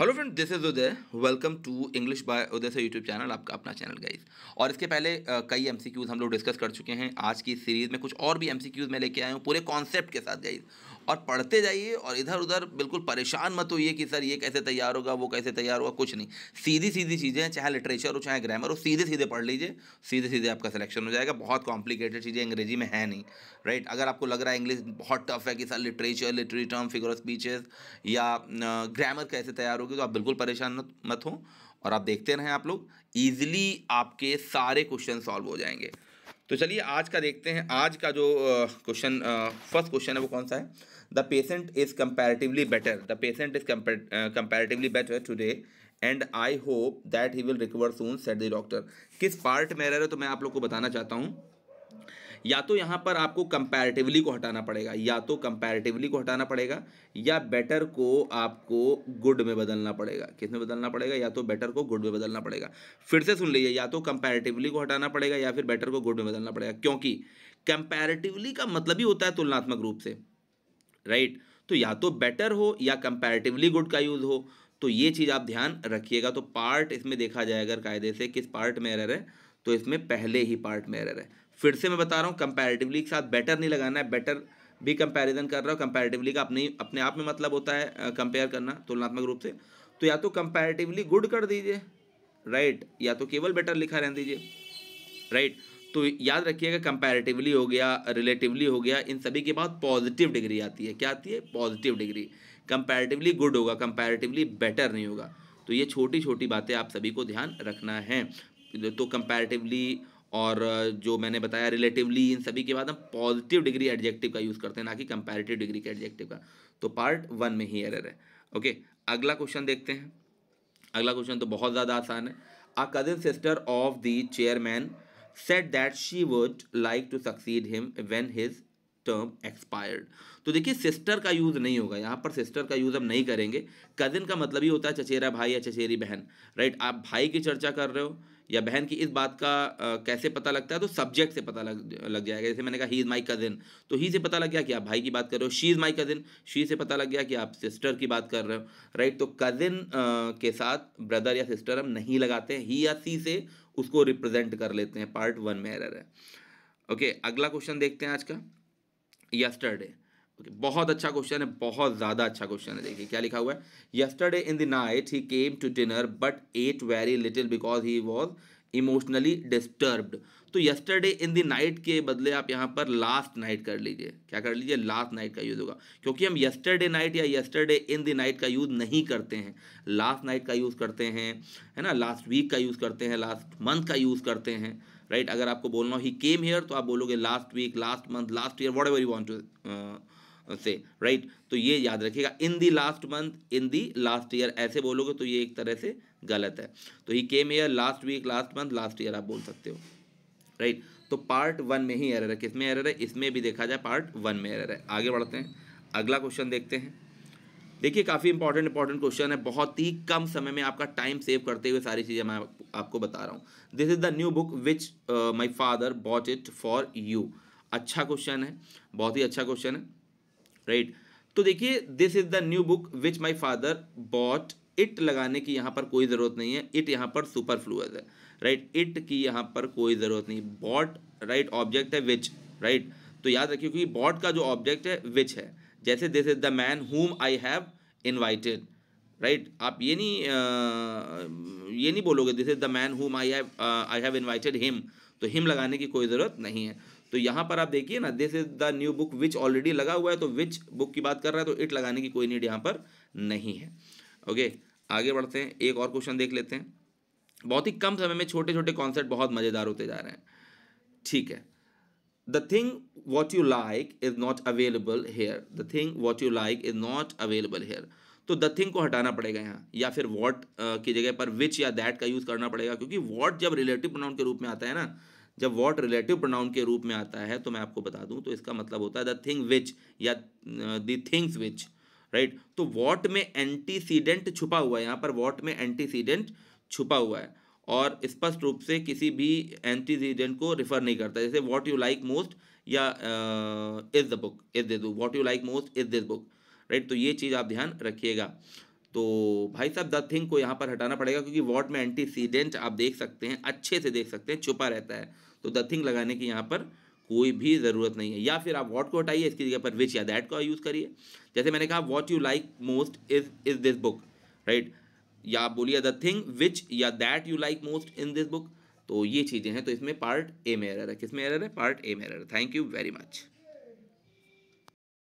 Hello friend this is Uday welcome to English by Uday से YouTube channel आपका अपना channel guys और इसके पहले कई एमसीक्यूज हम लोग डिस्कस कर चुके हैं आज की सीरीज में कुछ और भी एमसीक्यूज में लेके आए हूँ पूरे कॉन्सेप्ट के साथ गाइस और पढ़ते जाइए और इधर उधर बिल्कुल परेशान मत होइए कि सर ये कैसे तैयार होगा वो कैसे तैयार होगा कुछ नहीं सीधी सीधी चीज़ें चाहे लिटरेचर हो चाहे ग्रामर हो सीधे सीधे पढ़ लीजिए सीधे सीधे आपका सिलेक्शन हो जाएगा बहुत कॉम्प्लिकेटेड चीज़ें अंग्रेजी में है नहीं राइट अगर आपको लग रहा है इंग्लिश बहुत टफ है कि sir literature literary term figure of speeches या ग्रामर कैसे तैयार होगी तो आप बिल्कुल परेशान मत हो और आप देखते रहें आप लोग ईजिली आपके सारे क्वेश्चन सॉल्व हो जाएंगे तो चलिए आज का देखते हैं आज का जो क्वेश्चन फर्स्ट क्वेश्चन है वो कौन सा है the patient is comparatively better the patient is comparatively better today and I hope that he will recover soon said the doctor किस पार्ट में रह रहे हो तो मैं आप लोग को बताना चाहता हूँ या तो यहाँ पर आपको कंपैरेटिवली को हटाना पड़ेगा या तो कंपैरेटिवली को हटाना पड़ेगा या बेटर को आपको गुड में बदलना पड़ेगा किस में बदलना पड़ेगा या तो बेटर को गुड में बदलना पड़ेगा फिर से सुन लीजिए या तो कंपैरेटिवली को हटाना पड़ेगा या फिर बेटर को गुड में बदलना पड़ेगा क्योंकि कंपैरेटिवली का मतलब ही होता है तुलनात्मक रूप से राइट तो या तो बेटर हो या कंपैरेटिवली गुड का यूज़ हो तो ये चीज़ आप ध्यान रखिएगा तो पार्ट इसमें देखा जाए अगर कायदे से किस पार्ट में एरर है तो इसमें पहले ही पार्ट में एरर है फिर से मैं बता रहा हूँ कंपैरेटिवली के साथ बेटर नहीं लगाना है बेटर भी कंपैरिजन कर रहा हूँ कंपैरेटिवली का अपने अपने आप में मतलब होता है कंपेयर करना तुलनात्मक रूप से तो या तो कंपैरेटिवली गुड कर दीजिए राइट या तो केवल बेटर लिखा रहने दीजिए राइट तो याद रखिएगा कंपैरेटिवली हो गया रिलेटिवली हो गया इन सभी के बाद पॉजिटिव डिग्री आती है क्या आती है पॉजिटिव डिग्री कंपैरेटिवली गुड होगा कंपैरेटिवली बेटर नहीं होगा तो ये छोटी छोटी बातें आप सभी को ध्यान रखना है तो कंपैरेटिवली और जो मैंने बताया रिलेटिवली इन सभी के बाद हम पॉजिटिव डिग्री एडजेक्टिव का यूज़ करते हैं ना कि कंपैरेटिव डिग्री के एडजेक्टिव का तो पार्ट वन में ही एरर है ओके अगला क्वेश्चन देखते हैं अगला क्वेश्चन तो बहुत ज़्यादा आसान है a cousin sister of the chairman said that she would like to succeed him when his term expired तो देखिए सिस्टर का यूज़ नहीं होगा यहाँ पर सिस्टर का यूज़ हम नहीं करेंगे कज़िन का मतलब ही होता है चचेरा भाई या चचेरी बहन राइट आप भाई की चर्चा कर रहे हो या बहन की इस बात का आ, कैसे पता लगता है तो सब्जेक्ट से पता लग लग जाएगा जैसे मैंने कहा ही इज़ माई कज़िन तो ही से पता लग गया कि आप भाई की बात कर रहे हो she is my cousin she से पता लग गया कि आप सिस्टर की बात कर रहे हो राइट तो कज़िन के साथ ब्रदर या सिस्टर हम नहीं लगाते हैं ही या सी से उसको रिप्रेजेंट कर लेते हैं पार्ट वन में एरर है ओके अगला क्वेश्चन देखते हैं आज का यस्टरडे ओके बहुत अच्छा क्वेश्चन है बहुत ज़्यादा अच्छा क्वेश्चन है देखिए क्या लिखा हुआ है yesterday in the night he came to dinner but ate very little because he was emotionally disturbed तो यस्टरडे इन द नाइट के बदले आप यहाँ पर लास्ट नाइट कर लीजिए क्या कर लीजिए लास्ट नाइट का यूज़ होगा क्योंकि हम यस्टरडे नाइट या यस्टरडे इन द नाइट का यूज़ नहीं करते हैं लास्ट नाइट का यूज़ करते हैं है ना लास्ट वीक का यूज़ करते हैं लास्ट मंथ का यूज़ करते हैं राइट अगर आपको बोलना ही केम हेयर तो आप बोलोगे last week last month last year whatever you want say right तो ये याद रखिएगा in the last month in the last year ऐसे बोलोगे तो ये एक तरह से गलत है तो ही came here last week last month last year आप बोल सकते हो राइट right? तो पार्ट वन में ही एरर है किसमें एरर है इसमें भी देखा जाए पार्ट वन में एरर है आगे बढ़ते हैं अगला क्वेश्चन देखते हैं देखिए काफ़ी इंपॉर्टेंट इंपॉर्टेंट क्वेश्चन है बहुत ही कम समय में आपका टाइम सेव करते हुए सारी चीज़ें मैं आपको बता रहा हूँ this is the new book which my father bought it for you अच्छा क्वेश्चन है बहुत ही अच्छा क्वेश्चन है राइट right. तो देखिए this is the new book which my father bought it लगाने की यहाँ पर कोई ज़रूरत नहीं है इट यहाँ पर सुपर फ्लूज है राइट right? इट की यहाँ पर कोई ज़रूरत नहीं बॉट राइट ऑब्जेक्ट है विच राइट right? तो याद रखिए क्योंकि बॉट का जो ऑब्जेक्ट है विच है जैसे this is the man whom I have invited right आप ये नहीं आ, ये नहीं बोलोगे this is the man whom I have I have invited him तो हिम लगाने की कोई ज़रूरत नहीं है तो यहाँ पर आप देखिए ना this is the new book which already लगा हुआ है तो विच बुक की बात कर रहा है तो इट लगाने की कोई नीड यहाँ पर नहीं है ओके okay, आगे बढ़ते हैं एक और क्वेश्चन देख लेते हैं बहुत ही कम समय में छोटे छोटे कॉन्सेप्ट बहुत मज़ेदार होते जा रहे हैं ठीक है the thing what you like is not available here the thing what you like is not available here तो द थिंग को हटाना पड़ेगा यहाँ या फिर वॉट की जगह पर विच या दैट का यूज़ करना पड़ेगा क्योंकि वॉट जब रिलेटिव प्रोनाउन के रूप में आता है ना जब वॉट रिलेटिव प्रोनाउन के रूप में आता है तो मैं आपको बता दूं तो इसका मतलब होता है द थिंग विच या द थिंग्स विच राइट तो वॉट में एंटीसीडेंट छुपा हुआ है यहाँ पर वॉट में एंटीसीडेंट छुपा हुआ है और स्पष्ट रूप से किसी भी एंटीजीडेंट को रिफर नहीं करता जैसे व्हाट यू लाइक मोस्ट या is the book is this book what you like most is this book right तो ये चीज़ आप ध्यान रखिएगा तो भाई साहब द थिंग को यहाँ पर हटाना पड़ेगा क्योंकि वॉट में एंटीसीडेंट आप देख सकते हैं अच्छे से देख सकते हैं छुपा रहता है तो द थिंग लगाने की यहाँ पर कोई भी ज़रूरत नहीं है या फिर आप वॉट को हटाइए इसकी जगह पर विच या दैट का यूज़ करिए जैसे मैंने कहा what you like most is is this book right या बोलिए द थिंग विच या that you like most in this book तो ये चीज़ें हैं तो इसमें पार्ट ए में एरर है किस में एरर है पार्ट ए में एरर है थैंक यू वेरी मच